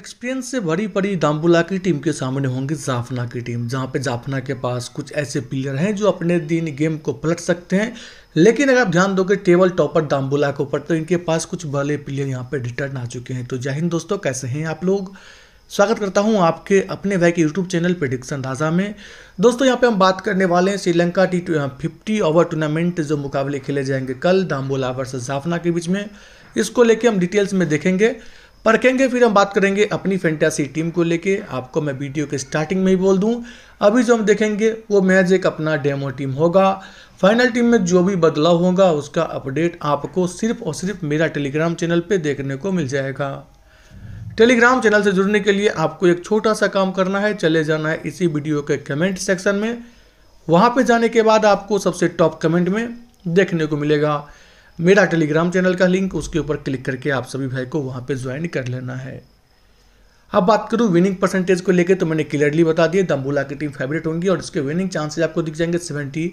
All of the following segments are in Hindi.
एक्सपीरियंस से भरी पड़ी दाम्बुला की टीम के सामने होंगी जाफना की टीम जहां पे जाफना के पास कुछ ऐसे प्लेयर हैं जो अपने दिन गेम को पलट सकते हैं लेकिन अगर आप ध्यान दोगे टेबल टॉपर दाम्बुला के ऊपर तो इनके पास कुछ बड़े प्लेयर यहाँ पे रिटर्न आ चुके हैं तो जय हिंद दोस्तों कैसे हैं आप लोग स्वागत करता हूं आपके अपने भाई के यूट्यूब चैनल प्रिडिक्शन राजा में दोस्तों यहां पे हम बात करने वाले हैं Sri Lanka T fifty over tournament जो मुकाबले खेले जाएंगे कल दाम्बुला वर्सेस जाफना के बीच में इसको लेके हम डिटेल्स में देखेंगे पर कहेंगे फिर हम बात करेंगे अपनी फैंटासी टीम को लेके आपको मैं वीडियो के स्टार्टिंग में ही बोल दूं अभी जो हम देखेंगे वो मैच एक अपना डेमो टीम होगा फाइनल टीम में जो भी बदलाव होगा उसका अपडेट आपको सिर्फ और सिर्फ मेरा टेलीग्राम चैनल पे देखने को मिल जाएगा टेलीग्राम चैनल से जुड़ने के लिए आपको एक छोटा सा काम करना है चले जाना है इसी वीडियो के कमेंट सेक्शन में वहाँ पर जाने के बाद आपको सबसे टॉप कमेंट में देखने को मिलेगा मेरा टेलीग्राम चैनल का लिंक उसके ऊपर क्लिक करके आप सभी भाई को वहाँ पे ज्वाइन कर लेना है अब बात करूँ विनिंग परसेंटेज को लेकर तो मैंने क्लियरली बता दिया दम्बूला की टीम फेवरेट होंगी और इसके विनिंग चांसेज आपको दिख जाएंगे सेवेंटी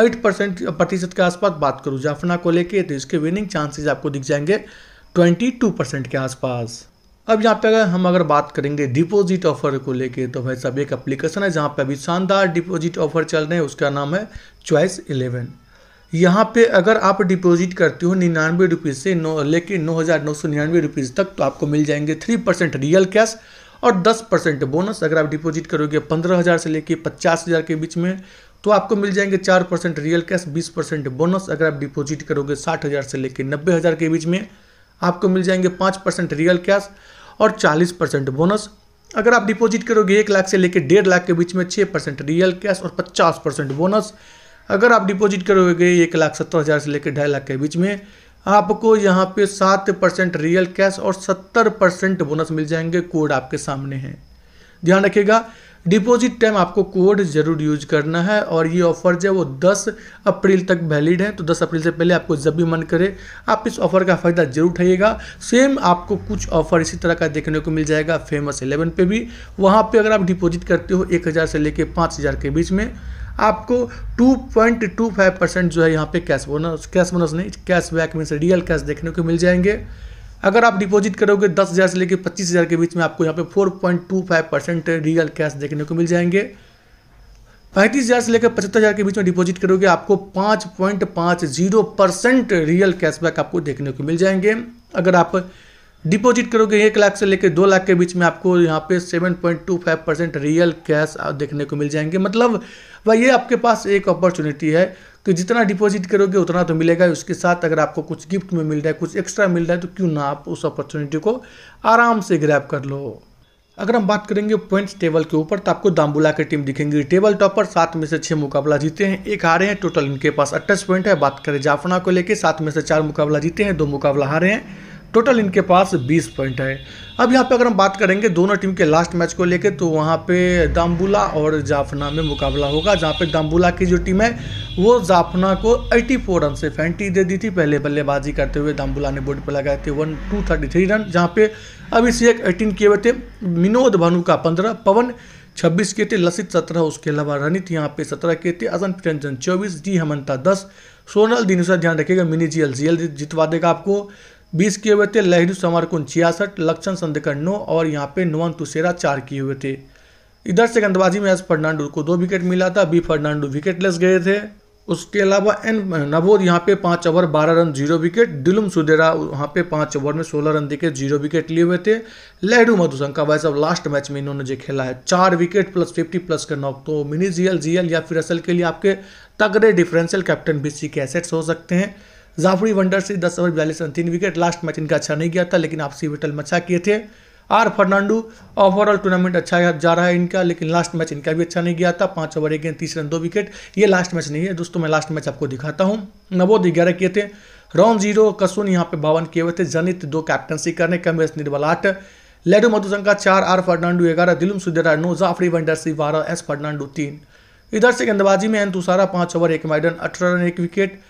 एट परसेंट प्रतिशत के आसपास बात करूँ जाफना को लेकर तो इसके विनिंग चांसेज आपको दिख जाएंगे ट्वेंटी टू परसेंट के आसपास अब यहाँ पे अगर हम अगर बात करेंगे डिपॉजिट ऑफर को लेके तो भाई सब एक एप्लीकेशन है जहाँ पे अभी शानदार डिपॉजिट ऑफर चल रहे हैं उसका नाम है चॉइस इलेवन यहाँ पे अगर आप डिपॉजिट करते हो निन्यानवे रुपीज़ से नौ लेकिन नौ हज़ार नौ सौ निन्यानवे रुपीज़ तक तो आपको मिल जाएंगे थ्री परसेंट रियल कैश और दस परसेंट बोनस अगर आप डिपॉजिट करोगे पंद्रह हज़ार से लेके पचास हज़ार के बीच में तो आपको मिल जाएंगे चार परसेंट रियल कैश बीस परसेंट बोनस अगर आप डिपॉजिट करोगे साठ हज़ार से लेके नब्बे हज़ार के बीच में आपको मिल जाएंगे पाँच परसेंट रियल कैश और चालीस परसेंट बोनस अगर आप डिपॉजिट करोगे एक लाख से लेकर डेढ़ लाख के बीच में छः परसेंट रियल कैश और पचास परसेंट बोनस अगर आप डिपॉजिट करोगे एक लाख सत्तर हज़ार से लेकर ढाई लाख के बीच में आपको यहाँ पे सात परसेंट रियल कैश और सत्तर परसेंट बोनस मिल जाएंगे कोड आपके सामने है ध्यान रखिएगा डिपॉजिट टाइम आपको कोड जरूर यूज करना है और ये ऑफर जो है वो 10 अप्रैल तक वैलिड है तो 10 अप्रैल से पहले आपको जब भी मन करे आप इस ऑफर का फ़ायदा जरूर उठाइएगा सेम आपको कुछ ऑफर इसी तरह का देखने को मिल जाएगा फेमस इलेवन पे भी वहाँ पे अगर आप डिपॉजिट करते हो एक हज़ार से लेकर पाँच हज़ार के बीच में आपको 2.25 परसेंट जो है यहाँ पे कैश बोनस कैश बोनस नहीं कैश बैक में से रियल कैश देखने को मिल जाएंगे अगर आप डिपॉजिट करोगे दस हज़ार से लेकर पच्चीस हज़ार के बीच में आपको यहाँ पे 4.25 परसेंट रियल कैश देखने को मिल जाएंगे पैंतीस हज़ार से लेकर पचहत्तर हज़ार के बीच में डिपॉजिट करोगे आपको पाँच पॉइंट पाँच जीरो परसेंट रियल कैशबैक आपको देखने को मिल जाएंगे अगर आप डिपॉजिट करोगे एक लाख से लेकर दो लाख के बीच में आपको यहाँ पे seven point two five percent real cash देखने को मिल जाएंगे मतलब भाई ये आपके पास एक अपॉर्चुनिटी है कि जितना डिपॉजिट करोगे उतना तो मिलेगा उसके साथ अगर आपको कुछ गिफ्ट में मिल रहा है कुछ एक्स्ट्रा मिल रहा है तो क्यों ना आप उस अपॉर्चुनिटी को आराम से ग्रैप कर लो अगर हम बात करेंगे पॉइंट्स टेबल के ऊपर तो आपको दाम्बुला की टीम दिखेंगी टेबल टॉपर सात में से छः मुकाबला जीते हैं एक हारे हैं टोटल इनके पास अट्ठाईस पॉइंट है बात करें जाफना को लेकर सात में से चार मुकाबला जीते हैं दो मुकाबला हारे हैं टोटल इनके पास 20 पॉइंट है अब यहाँ पे अगर हम बात करेंगे दोनों टीम के लास्ट मैच को लेके तो वहाँ पे दाम्बुला और जाफना में मुकाबला होगा जहाँ पे दाम्बुला की जो टीम है वो जाफना को 84 रन से फैंटी दे दी थी पहले बल्लेबाजी करते हुए दाम्बुला ने बोर्ड पर लगाए थे one two thirty three run जहाँ पे अभी से एक एटीन किए हुए थे विनोद भानु का पंद्रह पवन छब्बीस के थे लसित सत्रह उसके अलावा रनित यहाँ पे सत्रह के थे अजन निरंजन चौबीस डी हमंता दस सोनल दिन ध्यान रखिएगा mini G L G L जितवा देगा आपको बीस किए हुए थे लहरू समरकुन छियासठ लक्षण संदेकर नौ और यहाँ पे नुवन तुसेरा चार किए हुए थे इधर से गेंदबाजी में एस फर्नांडो को दो विकेट मिला था बी फर्नांडो विकेटलेस गए थे उसके अलावा एन नबोद यहाँ पे पाँच ओवर बारह run zero wicket Dilum Sudeera वहाँ पे पाँच ओवर में सोलह रन देके जीरो विकेट लिए हुए थे लहडू मधुशंका भाई साहब लास्ट मैच में इन्होंने जो खेला है चार विकेट प्लस फिफ्टी प्लस का नॉक तो मिनी जीएल जीएल या फिर असल के लिए आपके तगड़े डिफरेंशियल कैप्टन बीसी के एसेट्स हो सकते हैं जाफरी वंडर से दस ओवर बयालीस रन तीन विकेट लास्ट मैच इनका अच्छा नहीं गया था लेकिन आपसी विटल अच्छा किए थे आर फर्नांडो ओवरऑल टूर्नामेंट अच्छा जा रहा है इनका लेकिन लास्ट मैच इनका भी अच्छा नहीं गया था पाँच ओवर एक गेंद तीस रन दो विकेट ये लास्ट मैच नहीं है दोस्तों मैं लास्ट मैच आपको दिखाता हूँ नवोद ग्यारह किए थे रॉन जीरो कसून यहाँ पे बावन किए हुए थे जनित दो कैप्टनसी करने कमेश निर्बल आठ लेडो मधुशंका चार आर फर्नांडो ग्यारह दिलुम सुदेरा नो जाफरी सी बारह एस फर्नांडो तीन इधर से गेंदबाजी में एन तुषारा पाँच ओवर एक माइडन अठारह रन एक विकेट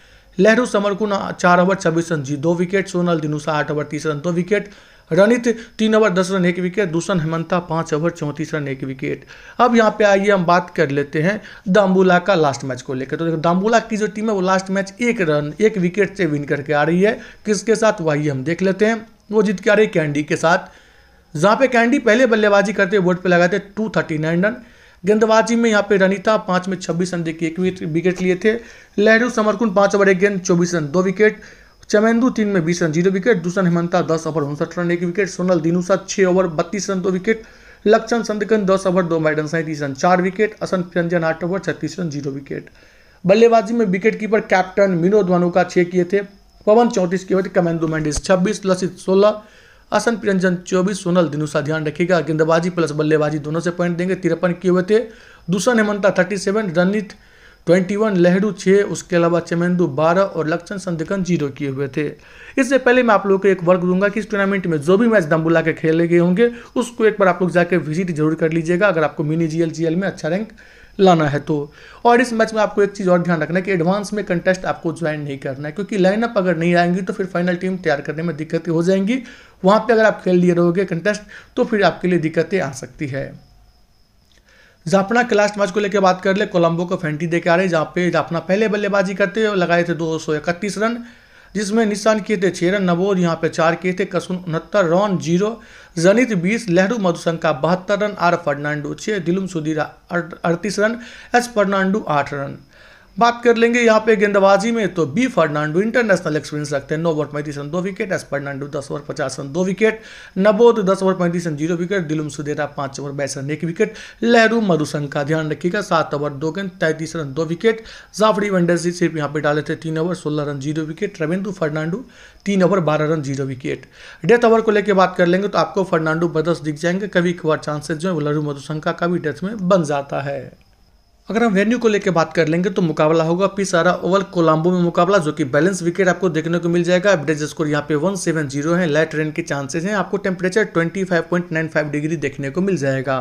नेहरू समरकुन चार ओवर छब्बीस रन जी दो विकेट सोनल दिनुसा आठ ओवर तीस रन दो विकेट रनित तीन ओवर दस रन एक विकेट दूसन हेमंता पांच ओवर चौंतीस रन एक विकेट अब यहाँ पे आइए हम बात कर लेते हैं दाम्बुला का लास्ट मैच को लेकर तो देखो दाम्बुला की जो टीम है वो लास्ट मैच एक रन एक विकेट से विन करके आ रही है किसके साथ वही हम देख लेते हैं वो जीत के आ रही है कैंडी के साथ जहाँ पे कैंडी पहले बल्लेबाजी करते हुए बोर्ड पर लगाते टू थर्टी नाइन रन गेंदबाजी में यहाँ पे रनिता पांच में छब्बीस रन देखिए एक विकेट लिए थे लहरू समरकुंड पांच ओवर एक गेंद चौबीस रन दो विकेट चमेंदू तीन में बीस रन जीरो विकेट दूसरा हिमंता दस ओवर उनसठ रन एक विकेट सोनल दिनुसा छह ओवर बत्तीस रन दो विकेट लक्षण संदकन दस ओवर दो मैडन सैंतीस रन चार विकेट असन रंजन आठ ओवर छत्तीस रन जीरो विकेट बल्लेबाजी में wicket keeper captain Vinod Vanuka छः किए थे पवन चौंतीस किए थे कमेंदू मैंडिस छब्बीस लसित सोलह आसन प्रियंजन चौबीस सोनल दिनुषा ध्यान रखेगा गेंदबाजी प्लस बल्लेबाजी दोनों से पॉइंट देंगे तिरपन किए हुए थे दूसरा Hemanta thirty seven Ranith twenty one Lahiru छः उसके अलावा चमेंदू बारह और लक्षण संदिकन जीरो किए हुए थे इससे पहले मैं आप लोगों को एक वर्क दूंगा कि इस टूर्नामेंट में जो भी मैच दम्बुला के खेले गए होंगे उसको एक बार आप लोग जाकर विजिट जरूर कर लीजिएगा अगर आपको मिनी जी में अच्छा रैंक लाना है तो और इस मैच में आपको एक चीज़ और ध्यान रखना है कि एडवांस में कंटेस्ट आपको ज्वाइन नहीं करना है क्योंकि लाइनअप अगर नहीं आएंगी तो फिर फाइनल टीम तैयार करने में दिक्कतें हो जाएंगी वहाँ पर अगर आप खेल लिए रहोगे कंटेस्ट तो फिर आपके लिए दिक्कतें आ सकती है जापना के लास्ट मैच को लेकर बात कर ले कोलंबो को फेंटी दे के आ रहे जहाँ पे जापना पहले बल्लेबाजी करते हुए लगाए थे दो रन जिसमें निशान किए थे छह रन नवोद यहाँ पे चार किए थे कसुन उनहत्तर रन जीरो जनित बीस लहरू मधुशंका बहत्तर रन आर फर्नांडो छः दिलुम सुधीरा अड़तीस रन एस फर्नांडो आठ रन बात कर लेंगे यहाँ पे गेंदबाजी में तो बी फर्नांडो इंटरनेशनल एक्सपीरियंस रखते हैं नौ ओवर पैंतीस रन दो विकेट एस फर्नांडो दस ओवर पचास रन दो विकेट नबोद दस ओवर पैंतीस run zero wicket Dilum Sudeera पांच ओवर बाईस रन एक विकेट लहरू मधुसंघ का ध्यान रखिएगा सात ओवर दो गेंद तैंतीस रन दो विकेट जाफरी वंडर्स सिर्फ यहाँ पे डाले थे तीन ओवर सोलह run zero wicket Ravindu Fernando तीन ओवर बारह run zero wicket death over को लेकर बात कर लेंगे तो आपको फर्नांडो बदस दिख जाएंगे कभी एक बार चांसेस जो है वो लहरू मधुसंका का भी डेथ में बन जाता है अगर हम वेन्यू को लेकर बात कर लेंगे तो मुकाबला होगा पिसारा ओवल कोलंबो में मुकाबला जो कि बैलेंस विकेट आपको देखने को मिल जाएगा एवरेज स्कोर यहाँ पे 170 है लाइट रेन के चांसेस हैं आपको टेम्परेचर 25.95 डिग्री देखने को मिल जाएगा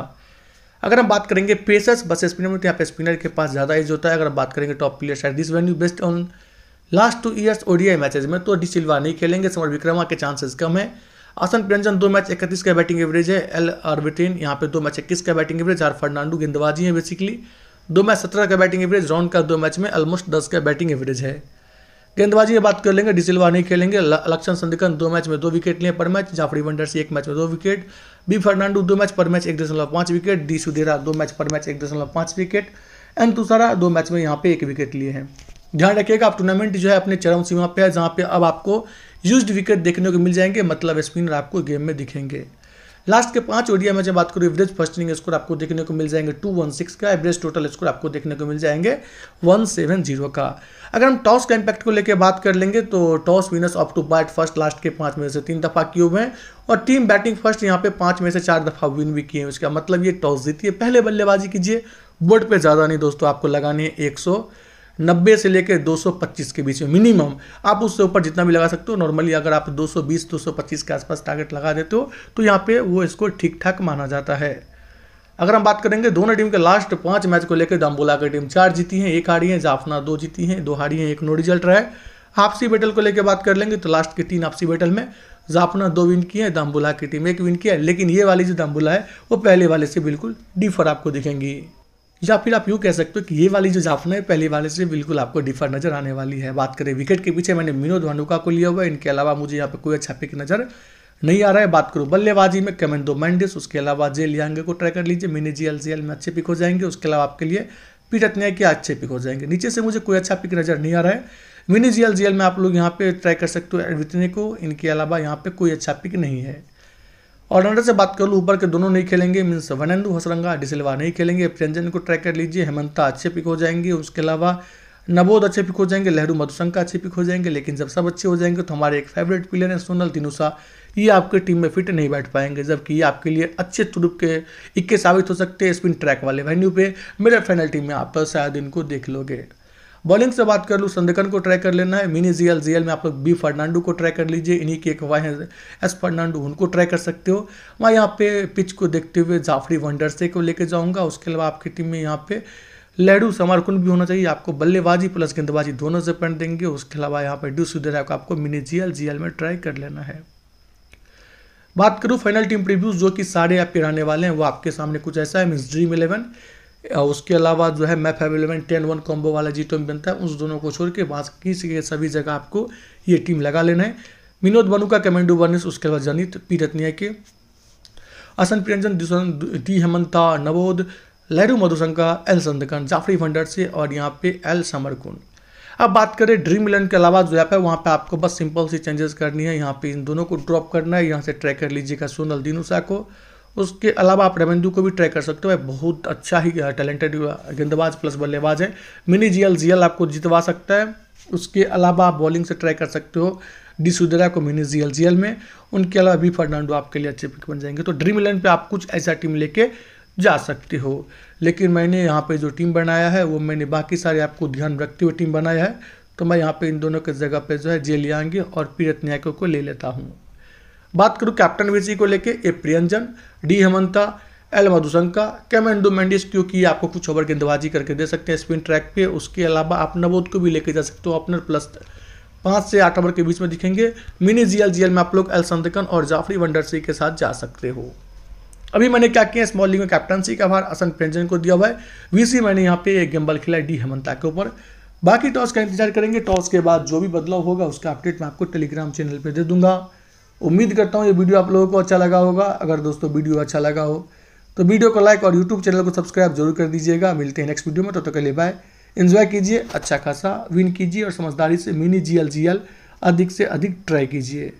अगर हम बात करेंगे पेसर्स बस स्पिनर में तो यहाँ पे स्पिनर के पास ज़्यादा एज होता है अगर हम बात करेंगे टॉप प्लेयर शायद this venue best on last two years ODI matches में तो डी सिल्वा नहीं खेलेंगे समर विक्रमा के चांसेस कम है आसन प्रियंजन दो मैच इकतीस का बैटिंग एवरेज है एल आरबिटेन यहाँ पे दो मैच इक्कीस का बैटिंग एवरेज आर फर्नांडो गेंदबाजी है बेसिकली दो मैच सत्रह का बैटिंग एवरेज रॉन का दो मैच में ऑलमोस्ट दस का बैटिंग एवरेज है गेंदबाजी की बात कर लेंगे डिसिल्वा नहीं खेलेंगे लक्षण संदिकन दो मैच में दो विकेट लिए पर मैच जाफरी वंडर्स एक मैच में दो विकेट बी फर्नांडो दो मैच पर मैच एक दशमलव पाँच विकेट डी सुधेरा दो मैच पर मैच एक दशमलव पाँच विकेट एन तुसारा दो मैच में यहाँ पे एक विकेट लिए हैं ध्यान रखिएगा आप टूर्नामेंट जो है अपने चरम सीमा पे है जहाँ पे अब आपको यूज विकेट देखने को मिल जाएंगे मतलब स्पिनर आपको गेम में दिखेंगे लास्ट के पांच ओडिया में जब बात करूँ एवरेज फर्स्ट इनिंग स्कोर आपको देखने को मिल जाएंगे टू वन सिक्स का एवरेज टोटल स्कोर आपको देखने को मिल जाएंगे वन सेवन जीरो का अगर हम टॉस का इंपैक्ट को लेकर बात कर लेंगे तो toss winners opt to bat first last के पांच में से तीन दफा किए हुए हैं और टीम बैटिंग फर्स्ट यहाँ पे पांच में से चार दफा विन भी किए हैं उसका मतलब ये टॉस जीती है पहले बल्लेबाजी कीजिए बोर्ड पर ज़्यादा नहीं दोस्तों आपको लगानी है एक नब्बे से लेकर 225 के बीच में मिनिमम आप उससे ऊपर जितना भी लगा सकते हो नॉर्मली अगर आप 220 225 के आसपास टारगेट लगा देते हो तो यहाँ पे वो इसको ठीक ठाक माना जाता है अगर हम बात करेंगे दोनों टीम के लास्ट पांच मैच को लेकर दाम्बोला तो की टीम चार जीती है एक हारी है जाफना दो जीती है दो हारी है एक नो रिजल्ट रहा है आपसी बैटल को लेकर बात कर लेंगे तो लास्ट के तीन आपसी बैटल में जाफना दो विन की है दाम्बुला की टीम एक विन की है लेकिन ये वाली जो दाम्बुला है वो पहले वाले से बिल्कुल डिफर आपको दिखेंगी या फिर आप यूँ कह सकते हो कि ये वाली जो जाफना है पहले वाले से बिल्कुल आपको डिफर नजर आने वाली है बात करें विकेट के पीछे मैंने विनोद भानुका को लिया हुआ है इनके अलावा मुझे यहाँ पर कोई अच्छा पिक नज़र नहीं आ रहा है बात करूँ बल्लेबाजी में दो मैंडिस उसके अलावा जे लियांगे को ट्राई कर लीजिए mini G L G L में अच्छे पिक हो जाएंगे उसके अलावा आपके लिए पीटतन्या के अच्छे पिक हो जाएंगे नीचे से मुझे कोई अच्छा पिक नज़र नहीं आ रहा है mini G L G L में आप लोग यहाँ पे ट्राई कर सकते हो एडवितने को इनके अलावा यहाँ पे कोई अच्छा पिक नहीं है ऑलराउंडर से बात कर लूँ ऊपर के दोनों नहीं खेलेंगे मीन्स वनेंदु हसरंगा डिसलवा नहीं खेलेंगे प्रियंजन को ट्रैक कर लीजिए हेमंता अच्छे पिक हो जाएंगे उसके अलावा नबोद अच्छे पिक हो जाएंगे लहरू मधुशंका अच्छे पिक हो जाएंगे लेकिन जब सब अच्छे हो जाएंगे तो हमारे एक फेवरेट प्लेयर हैं सोनल तिनुसा ये आपके टीम में फिट नहीं बैठ पाएंगे जबकि ये आपके लिए अच्छे तुरुप के इक्के साबित हो सकते हैं स्पिन ट्रैक वाले वेन्यू पे मेरे फाइनल टीम में आप शायद इनको देख लोगे बॉलिंग से बात कर लूँ संदकन को ट्राई कर लेना है मिनी जीएल जीएल में आप लोग बी फर्नांडो को ट्राई कर लीजिए इन्हीं के एक वाई हैं एस फर्नांडो उनको ट्राई कर सकते हो मैं यहाँ पे पिच को देखते हुए जाफरी वंडरसे को लेकर जाऊँगा उसके अलावा आपकी टीम में यहाँ पे लेडू समारकुन भी होना चाहिए आपको बल्लेबाजी प्लस गेंदबाजी दोनों से पेंट देंगे उसके अलावा यहाँ पर ड्यू सुधर को आपको मिनी जीएल जीएल में ट्राई कर लेना है बात करूँ फाइनल टीम प्रीव्यूज जो कि सारे आपके रहने वाले हैं वो आपके सामने कुछ ऐसा है मीन्स ड्रीम इलेवन उसके अलावा जो है map five ten one combo वाला जी टोम बनता है उस दोनों को छोड़ के बाकी से सभी जगह आपको ये टीम लगा लेना है विनोद बनु का कमेंडो बर्निस उसके अलावा जनित पी रत्निया के असन प्रियंजन दुसन हेमंता नवोद लहरू मधुशंका एल संदकन जाफरी फंडर से और यहाँ पे एल समरकुंड अब बात करें ड्रीम इलेवन के अलावा जो ऐप है वहाँ पे आपको बस सिंपल सी चेंजेस करनी है यहाँ पे इन दोनों को ड्रॉप करना है यहाँ से ट्रैक कर लीजिएगा सोनल दिनुषा को उसके अलावा आप रेवेन्यू को भी ट्रैक कर सकते हो बहुत अच्छा ही टैलेंटेड गेंदबाज प्लस बल्लेबाज है मिनी जीएल जीएल आपको जितवा सकता है उसके अलावा आप बॉलिंग से ट्राई कर सकते हो डी सुधरा को मिनी जीएल जीएल में उनके अलावा भी फर्नांडो आपके लिए अच्छे पिक बन जाएंगे तो ड्रीम इलेवन पर आप कुछ ऐसा टीम लेके जा सकते हो लेकिन मैंने यहाँ पे जो टीम बनाया है वो मैंने बाकी सारे आपको ध्यान रखते हुए टीम बनाया है तो मैं यहाँ पे इन दोनों के जगह पे जो है जे लियांगे और पीरत न्यायको को ले लेता हूँ बात करूँ कैप्टन विजी को लेके A Priyanjan D Hemantha L Madushanka Kamindu Mendis क्योंकि आपको कुछ ओवर गेंदबाजी करके दे सकते हैं स्पिन ट्रैक पे उसके अलावा आप नवोद को भी लेके जा सकते हो अपनर प्लस पाँच से आठ ओवर के बीच में दिखेंगे मिनी जीएल जीएल में आप लोग एल संदकन और जाफरी वंडरसी के साथ जा सकते हो अभी मैंने क्या किया स्मॉल लीग में कैप्टनसी का भार असन प्रेंजन को दिया हुआ है वीसी मैंने यहाँ पे एक गेम्बल खिलाया डी हेमंता के ऊपर बाकी टॉस का इंतजार करेंगे टॉस के बाद जो भी बदलाव होगा उसका अपडेट मैं आपको टेलीग्राम चैनल पर दे दूंगा उम्मीद करता हूँ ये वीडियो आप लोगों को अच्छा लगा होगा अगर दोस्तों वीडियो अच्छा लगा हो तो वीडियो को लाइक और यूट्यूब चैनल को सब्सक्राइब जरूर कर दीजिएगा मिलते हैं नेक्स्ट वीडियो में तो, तो के बाय इन्जॉय कीजिए अच्छा खासा विन कीजिए और समझदारी से mini G L G L अधिक से अधिक ट्राई कीजिए